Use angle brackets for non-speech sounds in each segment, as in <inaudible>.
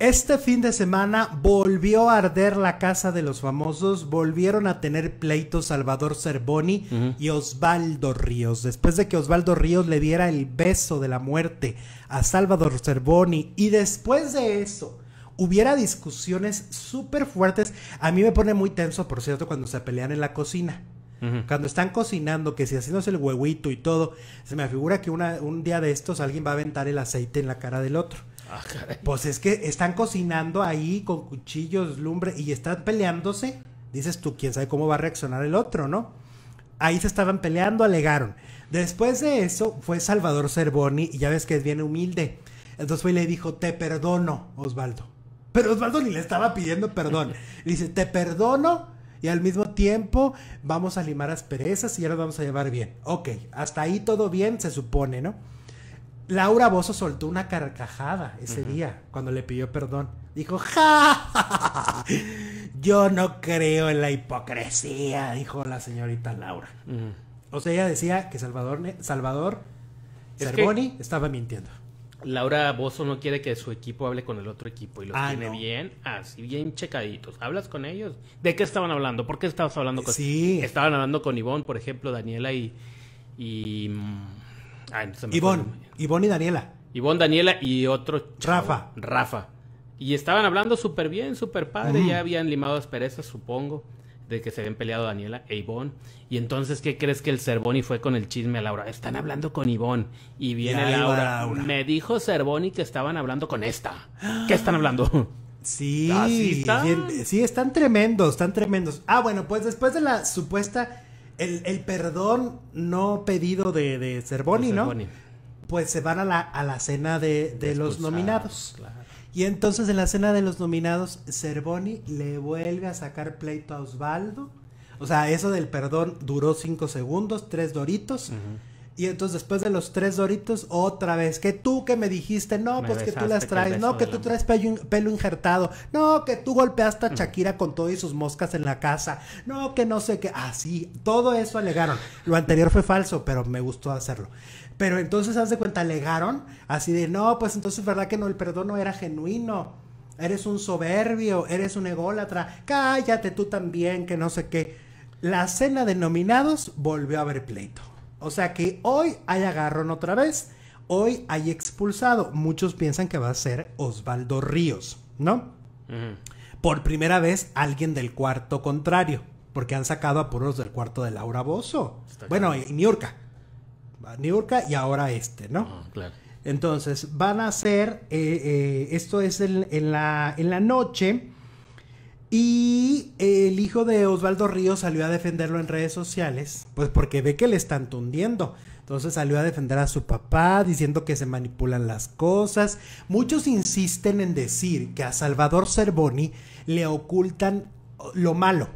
Este fin de semana volvió a arder la casa de los famosos, volvieron a tener pleitos Salvador Cervoni y Osvaldo Ríos. Después de que Osvaldo Ríos le diera el beso de la muerte a Salvador Cervoni y después de eso hubiera discusiones súper fuertes, a mí me pone muy tenso, por cierto, cuando se pelean en la cocina. Cuando están cocinando, que si haciéndose el huevito y todo, se me figura que un día de estos alguien va a aventar el aceite en la cara del otro. Ah, pues es que están cocinando ahí con cuchillos, lumbre y están peleándose. Dices tú, quién sabe cómo va a reaccionar el otro, ¿no? Ahí se estaban peleando, alegaron. Después de eso fue Salvador Cervoni y ya ves que es bien humilde. Entonces fue y le dijo, te perdono, Osvaldo. Pero Osvaldo ni le estaba pidiendo perdón. <laughs> dice, te perdono y al mismo tiempo vamos a limar asperezas y ahora vamos a llevar bien. Ok, hasta ahí todo bien, se supone, ¿no? Laura Bozo soltó una carcajada ese día cuando le pidió perdón. Dijo, ¡Ja, ja, ja, Yo no creo en la hipocresía, dijo la señorita Laura. O sea, ella decía que Salvador, Salvador Cervoni estaba mintiendo. Laura Bozo no quiere que su equipo hable con el otro equipo y lo ah, tiene bien, así bien checaditos. ¿Hablas con ellos? ¿De qué estaban hablando? ¿Por qué estabas hablando con Sí. Estaban hablando con Ivonne, por ejemplo, Daniela y, y mm, Ah, y Daniela. Ivonne, Daniela y otro Rafa. Rafa. Y estaban hablando súper bien, súper padre. Ya habían limado asperezas, supongo, de que se habían peleado Daniela e Ivonne. Y entonces, ¿qué crees que el Cervoni fue con el chisme a Laura? Están hablando con Ivonne. Y viene Laura. Me dijo Cervoni que estaban hablando con esta. ¿Qué están hablando? Sí, están? sí, están tremendos, están tremendos. Ah, bueno, pues después de la supuesta el, el perdón no pedido de, de Cervoni, ¿no? Pues se van a la, a la cena de, los nominados. Y entonces en la cena de los nominados, Cervoni le vuelve a sacar pleito a Osvaldo. O sea, eso del perdón duró cinco segundos, tres doritos. Y entonces después de los tres doritos, otra vez, que tú que me dijiste, no, pues que tú las traes, no, que tú traes pelo, injertado, no, que tú golpeaste a Shakira con todo y sus moscas en la casa, no, que no sé qué, así, ah, todo eso alegaron. Lo anterior fue falso, pero me gustó hacerlo. Pero entonces, haz de cuenta, alegaron así de, no, pues entonces, ¿verdad que no, el perdón no era genuino? Eres un soberbio, eres un ególatra, cállate tú también, que no sé qué. La cena de nominados volvió a haber pleito. O sea que hoy hay agarrón otra vez, hoy hay expulsado. Muchos piensan que va a ser Osvaldo Ríos, ¿no? Por primera vez alguien del cuarto contrario, porque han sacado a puros del cuarto de Laura Bozo. Bueno, y Niurka. Niurka y ahora este, ¿no? Ah, claro. Entonces, van a ser, eh, eh, esto es en la noche y el hijo de Osvaldo Ríos salió a defenderlo en redes sociales, pues porque ve que le están tundiendo. Entonces salió a defender a su papá diciendo que se manipulan las cosas. Muchos insisten en decir que a Salvador Cervoni le ocultan lo malo.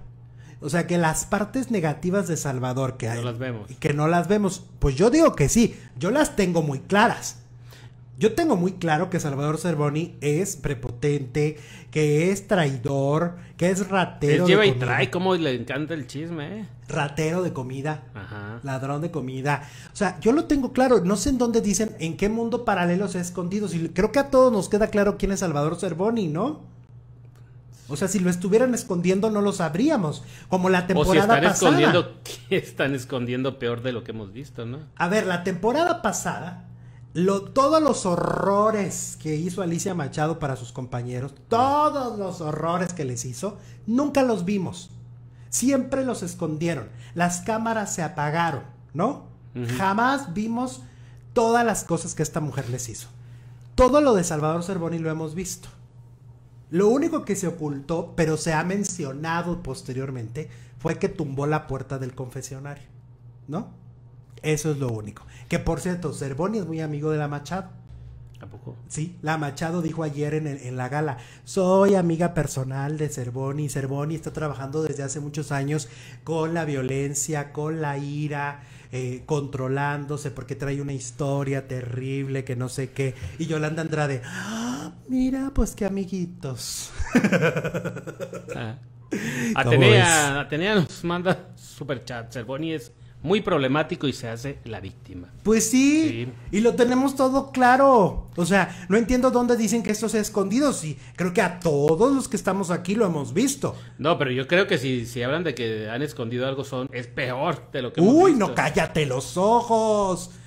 O sea, que las partes negativas de Salvador que, hay, las vemos. Que no las vemos. Pues yo digo que sí, yo las tengo muy claras. Yo tengo muy claro que Salvador Cervoni es prepotente, que es traidor, que es ratero. lleva y trae, como le encanta el chisme, ¿eh? Ratero de comida, ladrón de comida. O sea, yo lo tengo claro. No sé en dónde dicen, en qué mundo paralelo se ha escondido. creo que a todos nos queda claro quién es Salvador Cervoni, ¿no? O sea, si lo estuvieran escondiendo no lo sabríamos, como la temporada o están pasada. Escondiendo, <laughs> están escondiendo peor de lo que hemos visto, ¿no? A ver, la temporada pasada todos los horrores que hizo Alicia Machado para sus compañeros, todos los horrores que les hizo, nunca los vimos. Siempre los escondieron. Las cámaras se apagaron, ¿no? Jamás vimos todas las cosas que esta mujer les hizo. Todo lo de Salvador Cervoni lo hemos visto. Lo único que se ocultó, pero se ha mencionado posteriormente, fue que tumbó la puerta del confesionario, ¿no? Eso es lo único. Que por cierto, Cervoni es muy amigo de la Machado. ¿A poco? Sí, la Machado dijo ayer en, la gala, soy amiga personal de Cervoni. Cervoni está trabajando desde hace muchos años con la violencia, con la ira, eh, controlándose porque trae una historia terrible que no sé qué. Y Yolanda Andrade, ah, mira, pues qué amiguitos. <laughs> Ah. Atenea, Atenea nos manda super chat, Cervoni es muy problemático y se hace la víctima. Pues sí, y lo tenemos todo claro. O sea, no entiendo dónde dicen que esto se ha escondido. Sí, creo que a todos los que estamos aquí lo hemos visto. No, pero yo creo que si, si hablan de que han escondido algo son, es peor de lo que... Uy, no cállate los ojos.